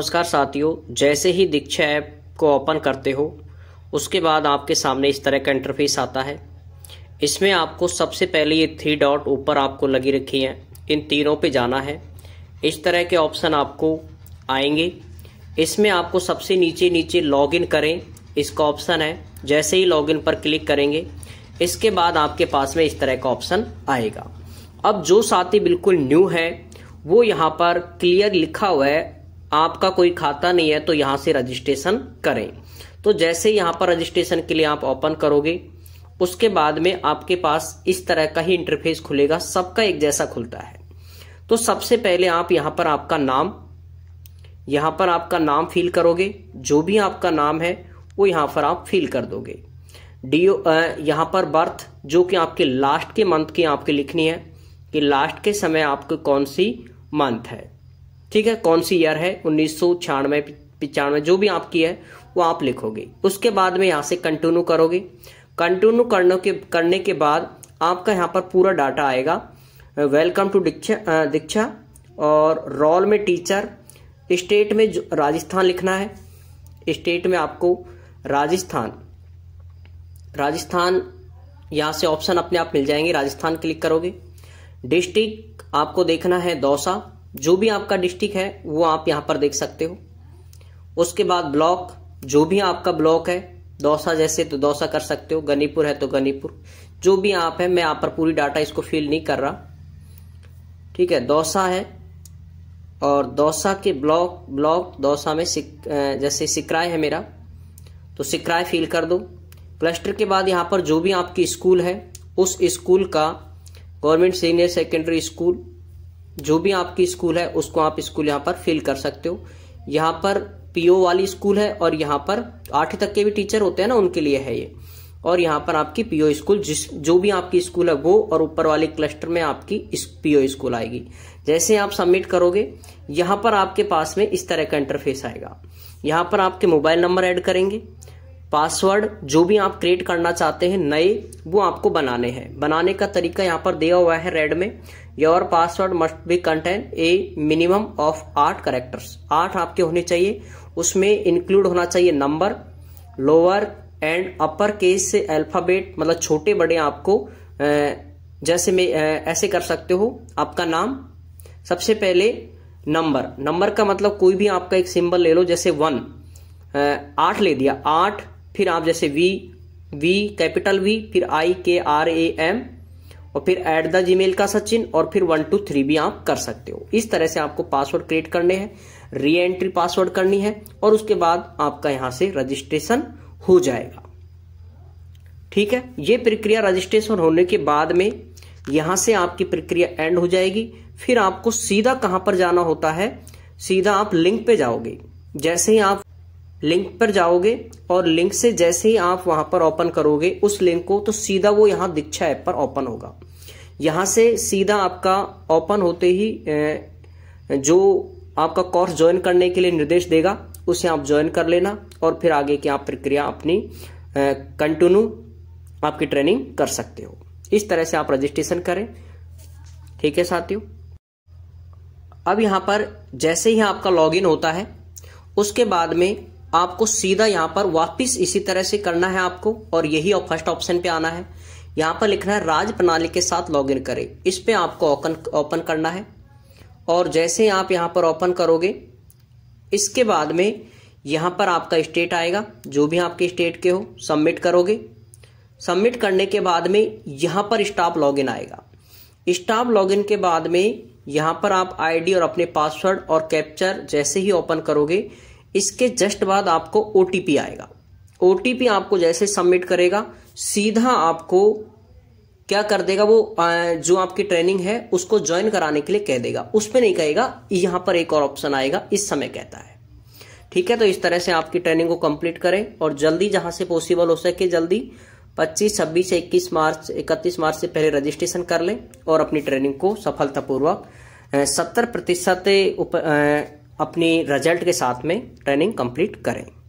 नमस्कार साथियों जैसे ही दीक्षा ऐप को ओपन करते हो उसके बाद आपके सामने इस तरह का इंटरफेस आता है इसमें आपको सबसे पहले ये थ्री डॉट ऊपर आपको लगी रखी है इन तीनों पे जाना है इस तरह के ऑप्शन आपको आएंगे इसमें आपको सबसे नीचे नीचे लॉगिन करें इसका ऑप्शन है जैसे ही लॉगिन पर क्लिक करेंगे इसके बाद आपके पास में इस तरह का ऑप्शन आएगा अब जो साथी बिल्कुल न्यू है वो यहाँ पर क्लियर लिखा हुआ है आपका कोई खाता नहीं है तो यहां से रजिस्ट्रेशन करें तो जैसे यहां पर रजिस्ट्रेशन के लिए आप ओपन करोगे उसके बाद में आपके पास इस तरह का ही इंटरफेस खुलेगा सबका एक जैसा खुलता है तो सबसे पहले आप यहां पर आपका नाम यहां पर आपका नाम फिल करोगे जो भी आपका नाम है वो यहां पर आप फिल कर दोगे डी यहां पर बर्थ जो कि आपके लास्ट के मंथ की आपके लिखनी है कि लास्ट के समय आपको कौन सी मंथ है ठीक है कौन सी ईयर है उन्नीस सौ छियानवे पिचानवे जो भी आपकी है वो आप लिखोगे उसके बाद में यहाँ से कंटिन्यू करोगे कंटिन्यू करने के करने के बाद आपका यहाँ पर पूरा डाटा आएगा वेलकम टू दीक्षा दीक्षा और रोल में टीचर स्टेट में राजस्थान लिखना है स्टेट में आपको राजस्थान राजस्थान यहाँ से ऑप्शन अपने आप मिल जाएंगे राजस्थान क्लिक करोगे डिस्ट्रिक्ट आपको देखना है दौसा जो भी आपका डिस्ट्रिक्ट है वो आप यहाँ पर देख सकते हो उसके बाद ब्लॉक जो भी आपका ब्लॉक है दौसा जैसे तो दौसा कर सकते हो गनीपुर है तो गनीपुर जो भी आप है मैं यहाँ पर पूरी डाटा इसको फिल नहीं कर रहा ठीक है दौसा है और दौसा के ब्लॉक ब्लॉक दौसा में सिक, जैसे सिकराय है मेरा तो सिकराय फिल कर दो क्लस्टर के बाद यहाँ पर जो भी आपकी स्कूल है उस स्कूल का गवर्नमेंट सीनियर सेकेंडरी स्कूल जो भी आपकी स्कूल है उसको आप स्कूल यहाँ पर फिल कर सकते हो यहाँ पर पीओ वाली स्कूल है और यहाँ पर आठ तक के भी टीचर होते हैं ना उनके लिए है ये और यहाँ पर आपकी पीओ स्कूल जिस जो भी आपकी स्कूल है वो और ऊपर वाले क्लस्टर में आपकी इस पीओ स्कूल आएगी जैसे आप सबमिट करोगे यहाँ पर आपके पास में इस तरह का इंटरफेस आएगा यहाँ पर आपके मोबाइल नंबर ऐड करेंगे पासवर्ड जो भी आप क्रिएट करना चाहते हैं नए वो आपको बनाने हैं बनाने का तरीका यहाँ पर दिया हुआ है रेड में your password must be contain a minimum of आठ करेक्टर्स आठ आपके होने चाहिए उसमें इंक्लूड होना चाहिए number lower and upper case से अल्फाबेट मतलब छोटे बड़े आपको जैसे में ऐसे कर सकते हो आपका नाम सबसे पहले नंबर नंबर का मतलब कोई भी आपका एक सिंबल ले लो जैसे वन आठ ले दिया आठ फिर आप जैसे वी वी कैपिटल वी फिर आई के आर ए एम और फिर एट द जी का सचिन और फिर वन टू थ्री भी आप कर सकते हो इस तरह से आपको पासवर्ड क्रिएट करने हैं री एंट्री पासवर्ड करनी है और उसके बाद आपका यहां से रजिस्ट्रेशन हो जाएगा ठीक है ये प्रक्रिया रजिस्ट्रेशन होने के बाद में यहां से आपकी प्रक्रिया एंड हो जाएगी फिर आपको सीधा कहां पर जाना होता है सीधा आप लिंक पे जाओगे जैसे ही आप लिंक पर जाओगे और लिंक से जैसे ही आप वहां पर ओपन करोगे उस लिंक को तो सीधा वो यहाँ दीक्षा ऐप पर ओपन होगा यहां से सीधा आपका ओपन होते ही जो आपका कोर्स ज्वाइन करने के लिए निर्देश देगा उसे आप ज्वाइन कर लेना और फिर आगे की आप प्रक्रिया अपनी कंटिन्यू आपकी ट्रेनिंग कर सकते हो इस तरह से आप रजिस्ट्रेशन करें ठीक है साथियों अब यहां पर जैसे ही आपका लॉगिन होता है उसके बाद में आपको सीधा यहां पर वापिस इसी तरह से करना है आपको और यही फर्स्ट ऑप्शन पे आना है यहां पर लिखना है राज प्रणाली के साथ लॉगिन करें इस पर आपको ओपन करना है और जैसे आप यहां पर ओपन करोगे इसके बाद में यहां पर आपका स्टेट आएगा जो भी आपके स्टेट के हो सबमिट करोगे सबमिट करने के बाद में यहां पर स्टाफ लॉगिन आएगा स्टाफ लॉगिन के बाद में यहां पर आप आईडी और अपने पासवर्ड और कैप्चर जैसे ही ओपन करोगे इसके जस्ट बाद आपको ओ आएगा ओ आपको जैसे सबमिट करेगा सीधा आपको क्या कर देगा वो जो आपकी ट्रेनिंग है उसको ज्वाइन कराने के लिए कह देगा उस पर नहीं कहेगा यहां पर एक और ऑप्शन आएगा इस समय कहता है ठीक है तो इस तरह से आपकी ट्रेनिंग को कंप्लीट करें और जल्दी जहां से पॉसिबल हो सके जल्दी 25, छब्बीस इक्कीस 21 मार्च 31 मार्च से पहले रजिस्ट्रेशन कर लें और अपनी ट्रेनिंग को सफलतापूर्वक सत्तर प्रतिशत अपने रिजल्ट के साथ में ट्रेनिंग कंप्लीट करें